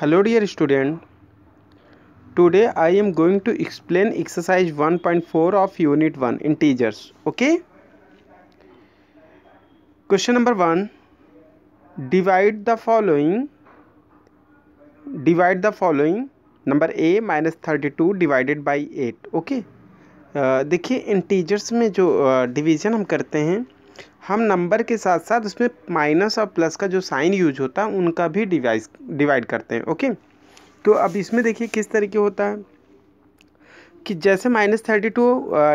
Hello dear student today I am going to explain exercise 1.4 of unit one integers okay question number one divide the following divide the following number A minus thirty two divided by eight okay देखिए integers में जो division uh, हम करते हैं हम number के साथ साथ उसमें माइनस और प्लस का जो साइन यूज होता है उनका भी डिवाइस डिवाइड करते हैं ओके तो अब इसमें देखिए किस तरीके होता है कि जैसे minus thirty two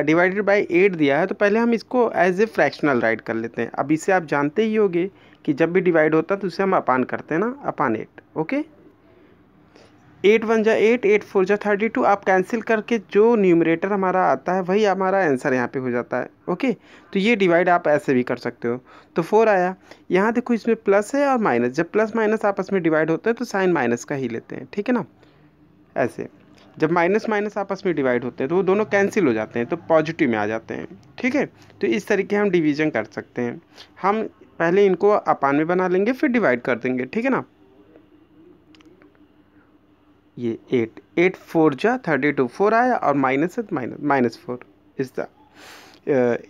divided by eight दिया है तो पहले हम इसको एज ए फ्रैक्शनल राइट कर लेते हैं अब इसे आप जानते ही होंगे कि जब भी डिवाइड होता है तो उसे हम अपान करते हैं ना upon eight okay eight one जा एट एट फोर जा थर्टी टू आप कैंसिल करके जो न्यूमरेटर हमारा आता है वही हमारा आंसर यहाँ पे हो जाता है ओके तो ये डिवाइड आप ऐसे भी कर सकते हो तो फोर आया यहाँ देखो इसमें प्लस है और माइनस जब प्लस माइनस आपस में डिवाइड होता है तो साइन माइनस का ही लेते हैं ठीक है ना ऐसे जब माइनस माइनस आपस में डिवाइड होते हैं तो वो दोनों कैंसिल हो जाते हैं तो पॉजिटिव में आ जाते हैं ठीक है तो इस तरीके हम डिवीजन कर सकते हैं हम पहले इनको अपान में बना लेंगे फिर डिवाइड कर देंगे ठीक है ना ये एट एट फोर जा थर्टी टू फोर आया और minus minus minus four is the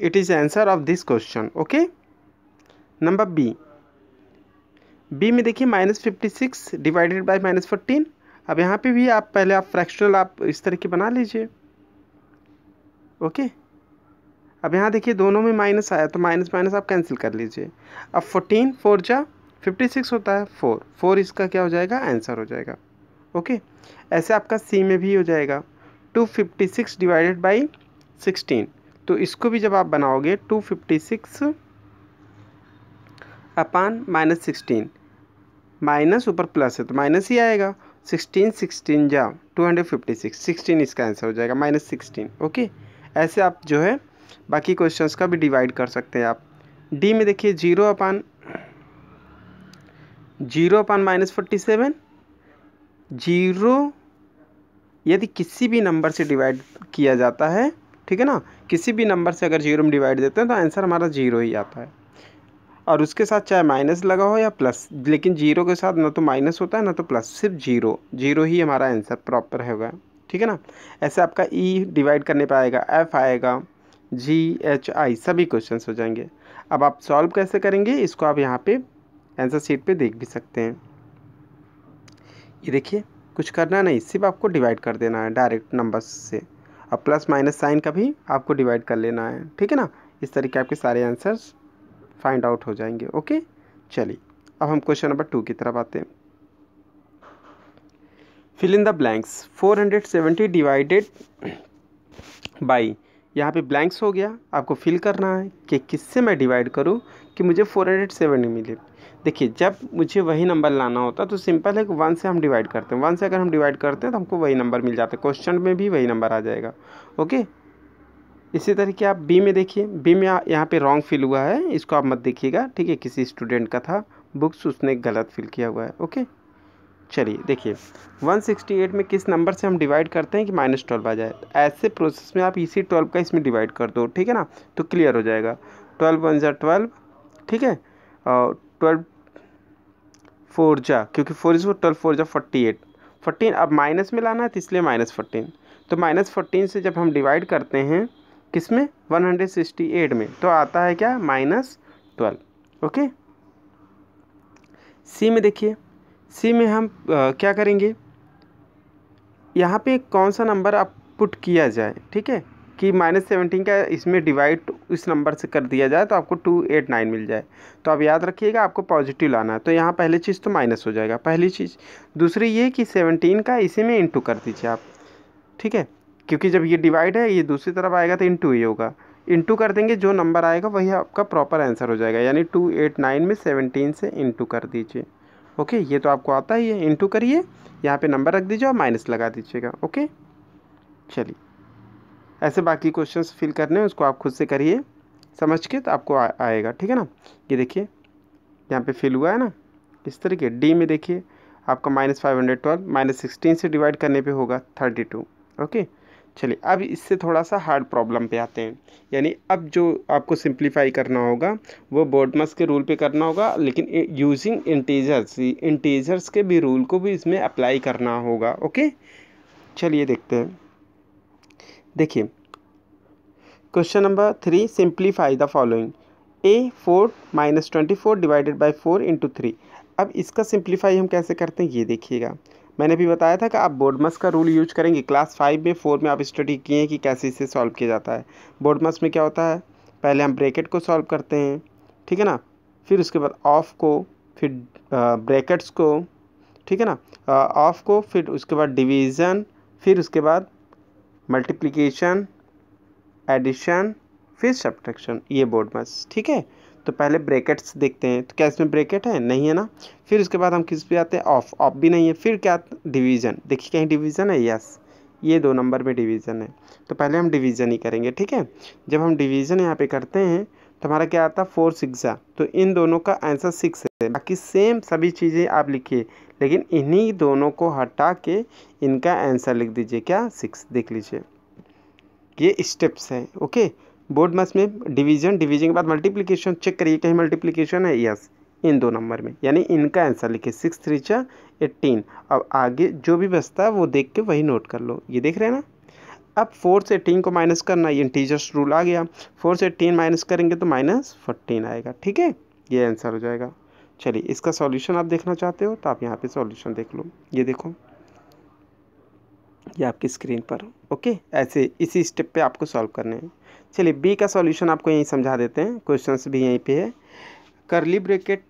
it is answer of this question okay number B B में देखिए minus fifty six divided by minus fourteen अब यहाँ पे भी आप पहले आप फ्रैक्शनल आप इस तरह की बना लीजिए ओके okay? अब यहाँ देखिए दोनों में माइनस आया तो माइनस माइनस आप कैंसिल कर लीजिए अब फोर्टीन फोर जा फिफ्टी सिक्स होता है फोर फोर इसका क्या हो जाएगा आंसर हो जाएगा ओके ऐसे आपका सी में भी हो जाएगा two fifty six divided by sixteen तो इसको भी जब आप बनाओगे two fifty six upon minus sixteen minus ऊपर प्लस है तो माइनस ही आएगा सिक्सटीन सिक्सटीन जा two hundred fifty six sixteen इसका आंसर हो जाएगा माइनस सिक्सटीन ओके ऐसे आप जो है बाकी क्वेश्चंस का भी डिवाइड कर सकते हैं आप डी में देखिए zero upon zero upon minus forty seven zero यदि किसी भी नंबर से डिवाइड किया जाता है ठीक है ना किसी भी नंबर से अगर जीरो में डिवाइड देते हैं तो आंसर हमारा जीरो ही आता है और उसके साथ चाहे माइनस लगा हो या प्लस लेकिन जीरो के साथ ना तो माइनस होता है ना तो प्लस सिर्फ जीरो जीरो ही हमारा आंसर प्रॉपर होगा ठीक है ना ऐसे आपका ई e डिवाइड करने पर आएगा एफ आएगा जी एच आई सभी क्वेश्चन हो जाएंगे अब आप सॉल्व कैसे करेंगे इसको आप यहाँ पर आंसर सीट पर देख भी सकते हैं ये देखिए कुछ करना नहीं सिर्फ आपको डिवाइड कर देना है डायरेक्ट नंबर से और प्लस माइनस साइन का भी आपको डिवाइड कर लेना है ठीक है ना इस तरीके आपके सारे आंसर्स फाइंड आउट हो जाएंगे ओके चलिए अब हम क्वेश्चन नंबर टू की तरफ आते हैं fill in the blanks 470 divided by यहाँ पे ब्लैंक्स हो गया आपको फिल करना है कि किससे मैं डिवाइड करूँ कि मुझे 470 मिले देखिए जब मुझे वही नंबर लाना होता तो सिंपल है कि वन से हम डिवाइड करते हैं वन से अगर हम डिवाइड करते हैं तो हमको वही नंबर मिल जाता है क्वेश्चन में भी वही नंबर आ जाएगा ओके इसी तरीके आप बी में देखिए बी में यहाँ पे रॉन्ग फिल हुआ है इसको आप मत देखिएगा ठीक है किसी स्टूडेंट का था बुक्स उसने गलत फिल किया हुआ है ओके चलिए देखिए 168 में किस नंबर से हम डिवाइड करते हैं कि माइनस ट्वेल्व आ जाए ऐसे प्रोसेस में आप इसी ट्वेल्व का इसमें डिवाइड कर दो ठीक है ना तो क्लियर हो जाएगा ट्वेल्व वन ज़ा ट्वेल्व ठीक है और ट्वेल्व फोर जा क्योंकि फोर इज़ वो ट्वेल्व फोर जा फोर्टी एट फोर्टीन अब माइनस में लाना है तो इसलिए माइनस फोर्टीन तो माइनस फोर्टीन से जब हम डिवाइड करते हैं किस में वन हंड्रेड सिक्सटी एट में तो आता है क्या माइनस ट्वेल्व ओके सी में देखिए सी में हम आ, क्या करेंगे यहाँ पे कौन सा नंबर आप पुट किया जाए ठीक है कि माइनस सेवनटीन का इसमें डिवाइड इस नंबर से कर दिया जाए तो आपको टू एट नाइन मिल जाए तो आप याद रखिएगा आपको पॉजिटिव लाना है तो यहाँ पहली चीज़ तो माइनस हो जाएगा पहली चीज़ दूसरी ये कि सेवनटीन का इसी में इंटू कर दीजिए आप ठीक है क्योंकि जब ये डिवाइड है ये दूसरी तरफ आएगा तो इंटू ही होगा इंटू कर देंगे जो नंबर आएगा वही आपका प्रॉपर आंसर हो जाएगा यानी टू एट नाइन में सेवनटीन से इंटू कर दीजिए ओके ये तो आपको आता ही है इंटू करिए यहाँ पे नंबर रख दीजिए और माइनस लगा दीजिएगा ओके चलिए ऐसे बाकी क्वेश्चंस फिल करने हैं उसको आप खुद से करिए समझ के तो आपको आ, आएगा ठीक है ना ये देखिए यहाँ पे फिल हुआ है ना इस तरीके डी में देखिए आपका minus five hundred twelve minus sixteen से डिवाइड करने पे होगा थर्टी टू ओके चलिए अब इससे थोड़ा सा हार्ड प्रॉब्लम पे आते हैं यानी अब जो आपको सिंप्लीफाई करना होगा वो बोडमस के रूल पे करना होगा लेकिन यूजिंग इंटीजर्स इंटीजर्स के भी रूल को भी इसमें अप्लाई करना होगा ओके चलिए देखते हैं देखिए question number three simplify the following A four minus twenty four divided by four into three अब इसका सिंप्लीफाई हम कैसे करते हैं ये देखिएगा मैंने भी बताया था कि आप बोर्डमस का रूल यूज करेंगे क्लास फाइव में फोर में आप स्टडी किए हैं कि कैसे इसे सॉल्व किया जाता है बोर्डमस में क्या होता है पहले हम ब्रैकेट को सॉल्व करते हैं ठीक है ना फिर उसके बाद ऑफ को फिर ब्रैकेट्स को ठीक है ना ऑफ को फिर उसके बाद डिवीज़न फिर उसके बाद मल्टीप्लिकेशन एडिशन फिर सब्ट्रैक्शन ये बोर्ड बस ठीक है तो पहले ब्रैकेट्स देखते हैं तो क्या इसमें ब्रैकेट है नहीं है ना फिर उसके बाद हम किस पे आते हैं ऑफ ऑफ भी नहीं है फिर क्या डिवीज़न देखिए कहीं डिवीज़न है यस ये दो नंबर में डिवीज़न है तो पहले हम डिवीज़न ही करेंगे ठीक है जब हम डिवीज़न यहाँ पे करते हैं तो हमारा क्या आता है फोर सिक्सा तो इन दोनों का आंसर सिक्स है बाकी सेम सभी चीज़ें आप लिखिए लेकिन इन्हीं दोनों को हटा के इनका आंसर लिख दीजिए क्या सिक्स देख लीजिए ये स्टेप्स हैं ओके बोर्ड मस में डिवीजन डिवीजन के बाद मल्टीप्लिकेशन चेक करिए कहीं मल्टीप्लिकेशन है यस इन दो नंबर में यानी इनका आंसर लिखिए सिक्स थ्री चा एट्टीन अब आगे जो भी बचता है वो देख के वही नोट कर लो ये देख रहे हैं ना अब फोर से एटीन को माइनस करना ये इंटीजर्स रूल आ गया फोर से एटीन माइनस करेंगे तो माइनस फोर्टीन आएगा ठीक है ये आंसर हो जाएगा चलिए इसका सॉल्यूशन आप देखना चाहते हो तो आप यहाँ पे सॉल्यूशन देख लो ये देखो ये आपकी स्क्रीन पर ओके ऐसे इसी स्टेप पे आपको सॉल्व करने हैं चलिए बी का सॉल्यूशन आपको यहीं समझा देते हैं क्वेश्चंस भी यहीं पे है curly bracket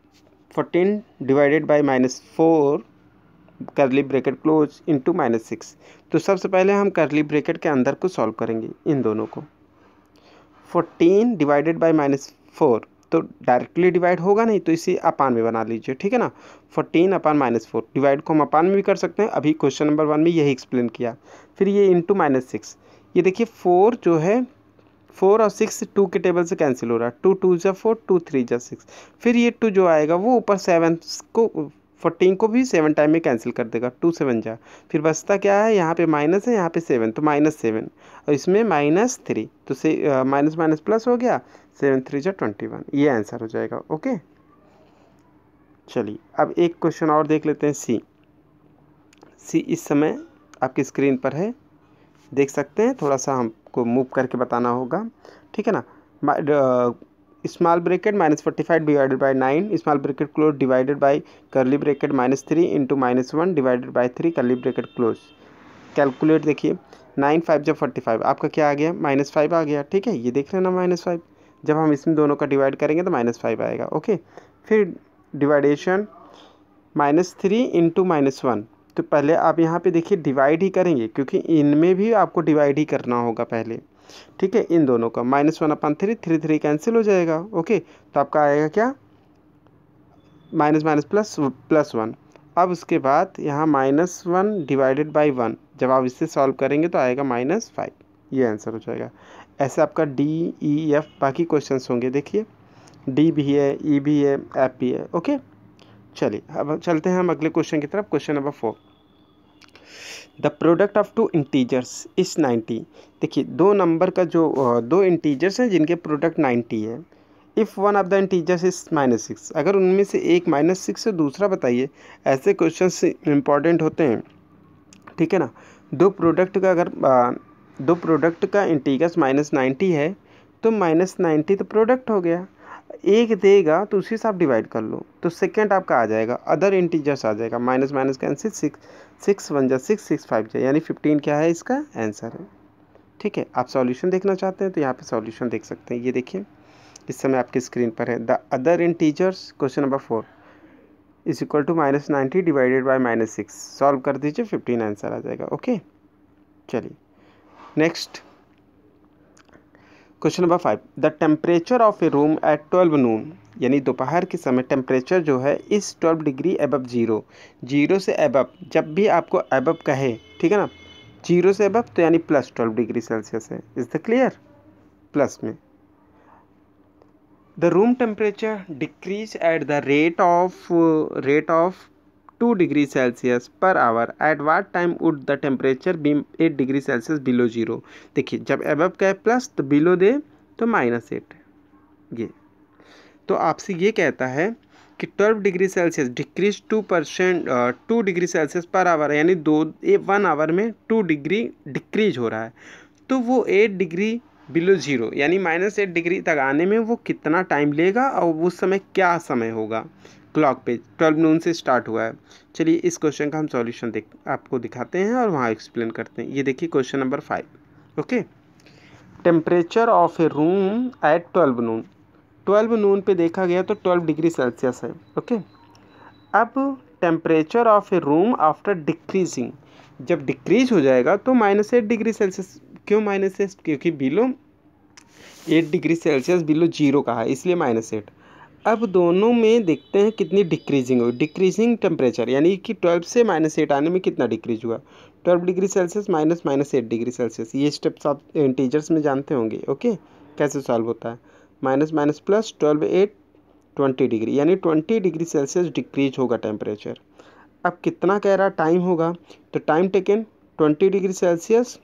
fourteen divided by minus four curly bracket close into minus six तो सबसे पहले हम करली ब्रेकेट के अंदर को सॉल्व करेंगे इन दोनों को fourteen divided by minus four तो डायरेक्टली डिवाइड होगा नहीं तो इसे अपान में बना लीजिए ठीक है ना fourteen upon minus four divide को हम अपान में भी कर सकते हैं अभी क्वेश्चन नंबर वन में यही एक्सप्लेन किया फिर ये इंटू माइनस सिक्स ये देखिए फोर जो है फोर और सिक्स टू के टेबल से कैंसिल हो रहा है टू टू जा फोर टू थ्री जा सिक्स फिर ये टू जो आएगा वो ऊपर सेवन को फोर्टीन को भी सेवन टाइम में कैंसिल कर देगा टू सेवन जा फिर बचता क्या है यहाँ पे माइनस है यहाँ पे सेवन तो माइनस सेवन और इसमें माइनस थ्री तो से माइनस माइनस प्लस हो गया सेवन थ्री जो ट्वेंटी वन ये आंसर हो जाएगा ओके चलिए अब एक क्वेश्चन और देख लेते हैं सी सी इस समय आपकी स्क्रीन पर है देख सकते हैं थोड़ा सा हमको मूव करके बताना होगा ठीक है ना small bracket minus forty five divided by nine small bracket close divided by curly bracket minus three into minus one divided by three curly bracket close calculate देखिए नाइन फाइव जब फोर्टी फाइव आपका क्या आ गया minus five आ गया ठीक है ये देख रहे हैं ना माइनस फाइव जब हम इसमें दोनों का डिवाइड करेंगे तो माइनस फाइव आएगा ओके फिर division minus three into minus one तो पहले आप यहाँ पे देखिए डिवाइड ही करेंगे क्योंकि इनमें भी आपको डिवाइड ही करना होगा पहले ठीक है इन दोनों का minus one upon three three three cancel हो जाएगा ओके तो आपका आएगा क्या minus minus plus plus one अब उसके बाद यहाँ minus one divided by one जब आप इससे सॉल्व करेंगे तो आएगा माइनस फाइव ये आंसर हो जाएगा ऐसे आपका डी ई एफ बाकी क्वेश्चन होंगे देखिए डी भी है ई e भी है एफ भी है ओके चलिए अब चलते हैं हम अगले क्वेश्चन की तरफ question number four the product of two integers is ninety देखिए दो नंबर का जो दो इंटीजर्स हैं जिनके प्रोडक्ट नाइन्टी है if one of the integers is minus six अगर उनमें से एक माइनस सिक्स है दूसरा बताइए ऐसे क्वेश्चन इंपॉर्टेंट होते हैं ठीक है ना दो प्रोडक्ट का अगर दो प्रोडक्ट का इंटीगस माइनस नाइन्टी है तो माइनस नाइन्टी तो प्रोडक्ट हो गया एक देगा तो उसी से आप डिवाइड कर लो तो सेकेंड आपका आ जाएगा अदर इंटीजर्स आ जाएगा माइनस माइनस का आंसर सिक्स सिक्स वन जा सिक्स सिक्स फाइव जा यानी फिफ्टीन क्या है इसका आंसर है ठीक है आप सॉल्यूशन देखना चाहते हैं तो यहाँ पे सॉल्यूशन देख सकते हैं ये देखिए इस समय आपकी स्क्रीन पर है the other integers question number four is equal to minus ninety divided by minus six solve कर दीजिए फिफ्टीन आंसर आ जाएगा ओके चलिए next question number five the temperature of a room at twelve noon यानी दोपहर के समय temperature जो है is twelve degree above zero zero से एबब जब भी आपको एबब कहे ठीक है ना जीरो से एबब तो यानी प्लस ट्वेल्व डिग्री सेल्सियस है इज़ द क्लियर प्लस में the room temperature decreases at the rate of rate of two degree Celsius per hour at what time would the temperature be eight degree Celsius below zero देखिए जब एब का है plus तो below दे तो minus eight ये तो आपसे ये कहता है कि 12 degree Celsius decreases two percent two degree Celsius per hour यानी दो वन आवर में टू डिग्री डिक्रीज हो रहा है तो वो एट डिग्री बिलो ज़ीरो यानी माइनस एट डिग्री तक आने में वो कितना टाइम लेगा और उस समय क्या समय होगा क्लॉक पे ट्वेल्व नून से स्टार्ट हुआ है चलिए इस क्वेश्चन का हम सॉल्यूशन देख आपको दिखाते हैं और वहाँ एक्सप्लेन करते हैं ये देखिए question number five okay temperature of a room at twelve noon twelve noon पे देखा गया तो ट्वेल्व डिग्री सेल्सियस है ओके अब temperature of a room after decreasing जब डिक्रीज हो जाएगा तो माइनस एट डिग्री सेल्सियस क्यों माइनस एट क्योंकि below eight degree Celsius below zero का है इसलिए माइनस एट अब दोनों में देखते हैं कितनी डिक्रीजिंग हुई डिक्रीजिंग टेम्परेचर यानी कि ट्वेल्व से माइनस एट आने में कितना डिक्रीज हुआ twelve degree Celsius minus minus eight degree Celsius ये स्टेप्स आप इंटीजर्स में जानते होंगे ओके कैसे सॉल्व होता है minus minus plus twelve eight twenty degree यानी ट्वेंटी डिग्री सेल्सियस डिक्रीज होगा टेम्परेचर अब कितना कह रहा टाइम होगा तो time taken twenty degree Celsius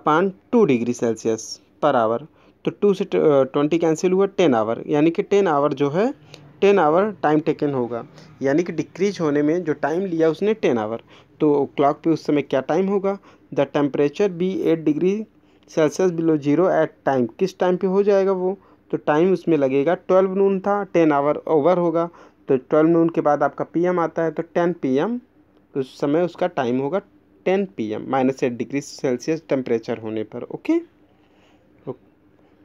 upon two degree Celsius per hour तो टू से ट्वेंटी uh, कैंसिल हुआ टेन आवर यानी कि टेन आवर जो है टेन आवर टाइम टेकन होगा यानी कि डिक्रीज होने में जो टाइम लिया उसने टेन आवर तो क्लॉक पे उस समय क्या टाइम होगा the temperature be eight degree Celsius below zero at time किस टाइम पे हो जाएगा वो तो टाइम उसमें लगेगा ट्वेल्व नून था टेन आवर ओवर होगा तो ट्वेल्व नून के बाद आपका पी आता है तो टेन पी उस समय उसका टाइम होगा ten P M minus eight degree Celsius temperature होने पर ओके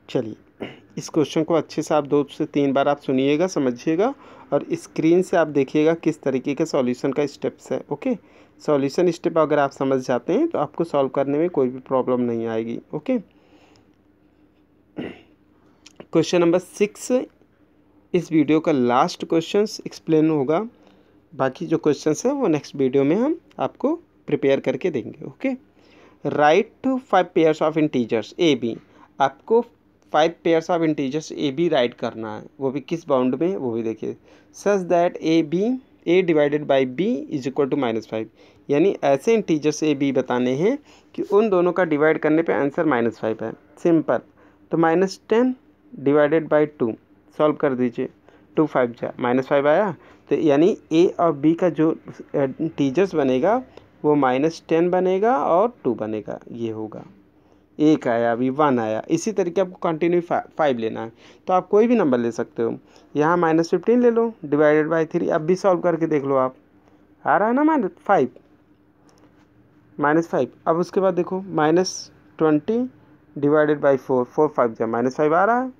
चलिए इस क्वेश्चन को अच्छे से आप दो से तीन बार आप सुनिएगा समझिएगा और स्क्रीन से आप देखिएगा किस तरीके के सॉल्यूशन का स्टेप्स है ओके सॉल्यूशन स्टेप अगर आप समझ जाते हैं तो आपको सॉल्व करने में कोई भी प्रॉब्लम नहीं आएगी ओके क्वेश्चन नंबर सिक्स इस वीडियो का लास्ट क्वेश्चन एक्सप्लेन होगा बाकी जो क्वेश्चन है वो नेक्स्ट वीडियो में हम आपको प्रिपेयर करके देंगे okay write two five pairs of integers A B आपको five pairs of integers A B write करना है वो भी किस बाउंड में वो भी देखिए such that A B A divided by B is equal to minus five यानी ऐसे इंटीजर्स ए बी बताने हैं कि उन दोनों का डिवाइड करने पे आंसर माइनस फाइव है सिंपल तो minus ten divided by two solve कर दीजिए टू फाइव जा माइनस फाइव आया तो यानी ए और बी का जो इंटीजर्स बनेगा वो माइनस टेन बनेगा और टू बनेगा ये होगा एक आया अभी वन आया इसी तरीके आपको कंटिन्यू फाइव लेना है तो आप कोई भी नंबर ले सकते हो यहाँ माइनस फिफ्टीन ले लो डिवाइडेड बाई थ्री अब भी सॉल्व करके देख लो आप आ रहा है ना माइनस फाइव माइनस फाइव अब उसके बाद देखो minus twenty divided by four four five जब माइनस फाइव आ रहा है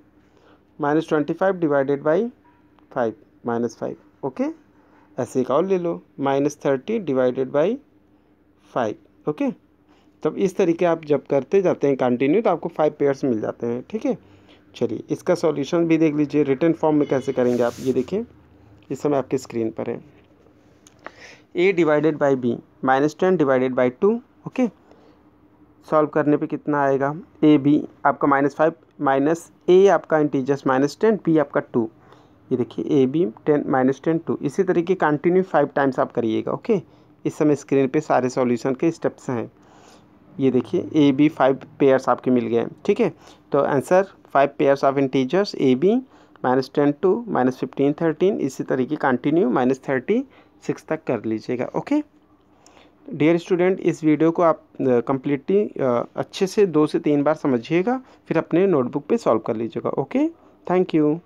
minus twenty five divided by five minus five okay ऐसे एक और ले लो minus thirty divided by five okay तब इस तरीके आप जब करते जाते हैं कंटिन्यू तो आपको फाइव पेयर्स मिल जाते हैं ठीक है चलिए इसका सॉल्यूशन भी देख लीजिए रिटर्न फॉर्म में कैसे करेंगे आप ये देखिए इस समय आपके स्क्रीन पर है A divided by B minus ten divided by two okay solve करने पे कितना आएगा ए बी आपका माइनस फाइव माइनस ए आपका इंटीजस माइनस टेन बी आपका टू ये देखिए A B ten minus ten two इसी तरीके कंटिन्यू फाइव टाइम्स आप करिएगा ओके इस समय स्क्रीन पे सारे सॉल्यूशन के स्टेप्स हैं ये देखिए ए बी फाइव पेयर्स आपके मिल गए ठीक है तो answer five pairs of integers A B minus ten two minus fifteen thirteen इसी तरीके कंटिन्यू माइनस थर्टी सिक्स तक कर लीजिएगा ओके डियर स्टूडेंट इस वीडियो को आप कंप्लीटली अच्छे से दो से तीन बार समझिएगा फिर अपने नोटबुक पे सॉल्व कर लीजिएगा ओके थैंक यू